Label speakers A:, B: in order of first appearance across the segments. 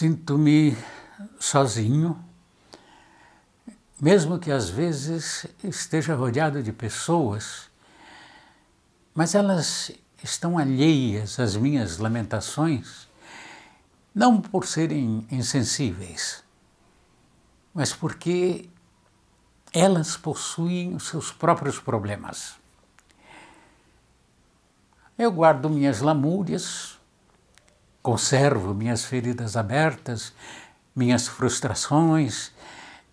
A: Sinto-me sozinho, mesmo que às vezes esteja rodeado de pessoas, mas elas estão alheias às minhas lamentações, não por serem insensíveis, mas porque elas possuem os seus próprios problemas. Eu guardo minhas lamúrias, conservo minhas feridas abertas, minhas frustrações,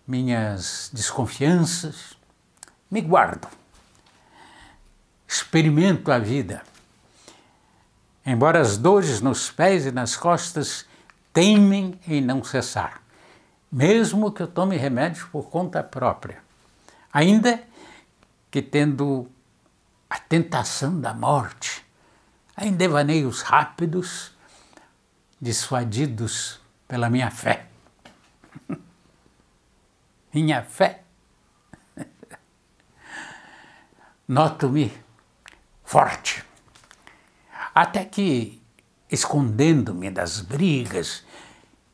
A: minhas desconfianças, me guardo. Experimento a vida. Embora as dores nos pés e nas costas teimem em não cessar, mesmo que eu tome remédios por conta própria, ainda que tendo a tentação da morte, em devaneios rápidos, dissuadidos pela minha fé. minha fé. Noto-me forte. Até que, escondendo-me das brigas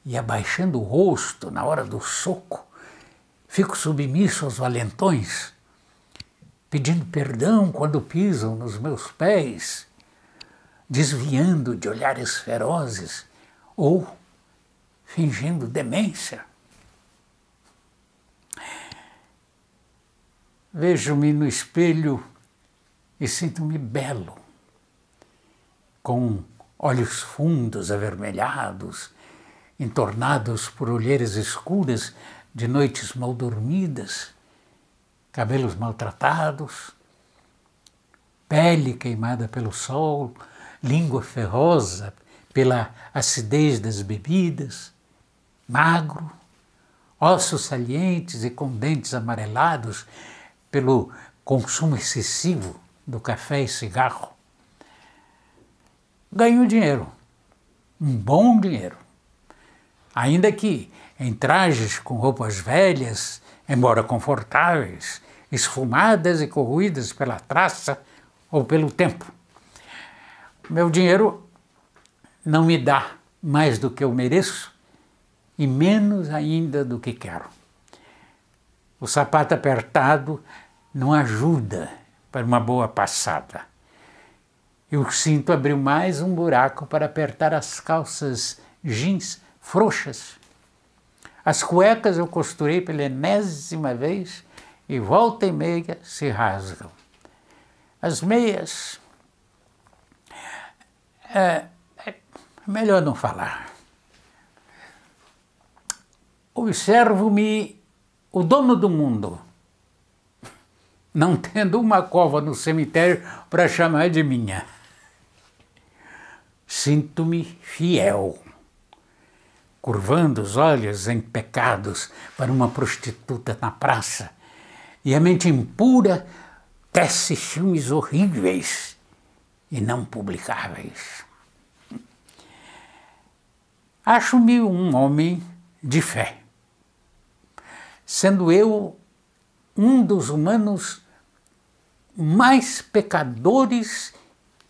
A: e abaixando o rosto na hora do soco, fico submisso aos valentões, pedindo perdão quando pisam nos meus pés, desviando de olhares ferozes ou fingindo demência. Vejo-me no espelho e sinto-me belo, com olhos fundos, avermelhados, entornados por olheiras escuras de noites mal dormidas, cabelos maltratados, pele queimada pelo sol, língua ferrosa pela acidez das bebidas, magro, ossos salientes e com dentes amarelados pelo consumo excessivo do café e cigarro. Ganhou dinheiro, um bom dinheiro. Ainda que em trajes com roupas velhas, embora confortáveis, esfumadas e corroídas pela traça ou pelo tempo. Meu dinheiro não me dá mais do que eu mereço e menos ainda do que quero. O sapato apertado não ajuda para uma boa passada. eu sinto abrir abriu mais um buraco para apertar as calças jeans frouxas. As cuecas eu costurei pela enésima vez e volta e meia se rasgam. As meias. É, Melhor não falar. Observo-me o dono do mundo, não tendo uma cova no cemitério para chamar de minha. Sinto-me fiel, curvando os olhos em pecados para uma prostituta na praça, e a mente impura tece filmes horríveis e não publicáveis. Acho-me um homem de fé, sendo eu um dos humanos mais pecadores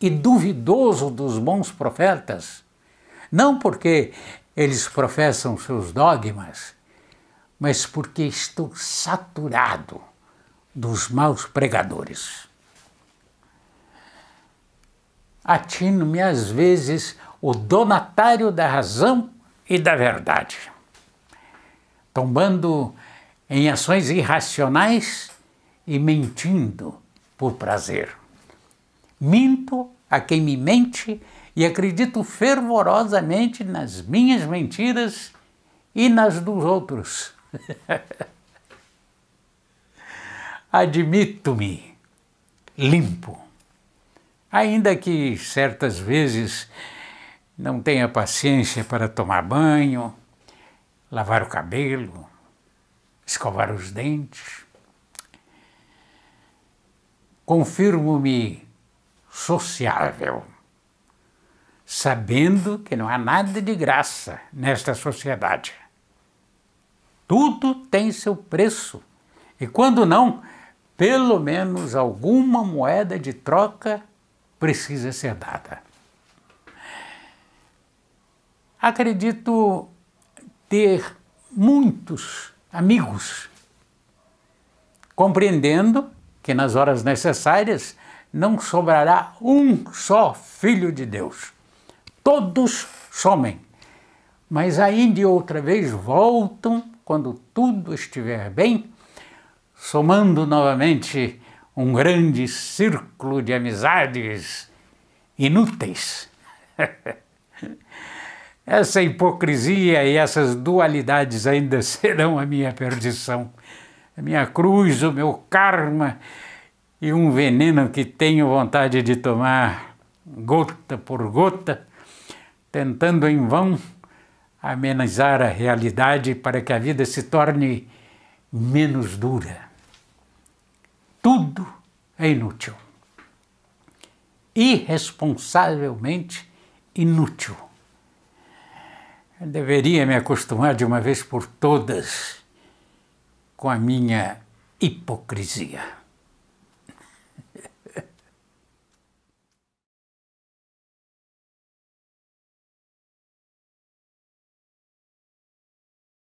A: e duvidoso dos bons profetas, não porque eles professam seus dogmas, mas porque estou saturado dos maus pregadores. Atino-me às vezes o donatário da razão e da verdade, tombando em ações irracionais e mentindo por prazer. Minto a quem me mente e acredito fervorosamente nas minhas mentiras e nas dos outros. Admito-me limpo. Ainda que certas vezes não tenha paciência para tomar banho, lavar o cabelo, escovar os dentes. Confirmo-me sociável, sabendo que não há nada de graça nesta sociedade. Tudo tem seu preço. E quando não, pelo menos alguma moeda de troca precisa ser dada acredito ter muitos amigos, compreendendo que nas horas necessárias não sobrará um só filho de Deus. Todos somem, mas ainda outra vez voltam quando tudo estiver bem, somando novamente um grande círculo de amizades inúteis. Essa hipocrisia e essas dualidades ainda serão a minha perdição, a minha cruz, o meu karma e um veneno que tenho vontade de tomar gota por gota, tentando em vão amenizar a realidade para que a vida se torne menos dura. Tudo é inútil. Irresponsavelmente inútil deveria me acostumar de uma vez por todas com a minha hipocrisia.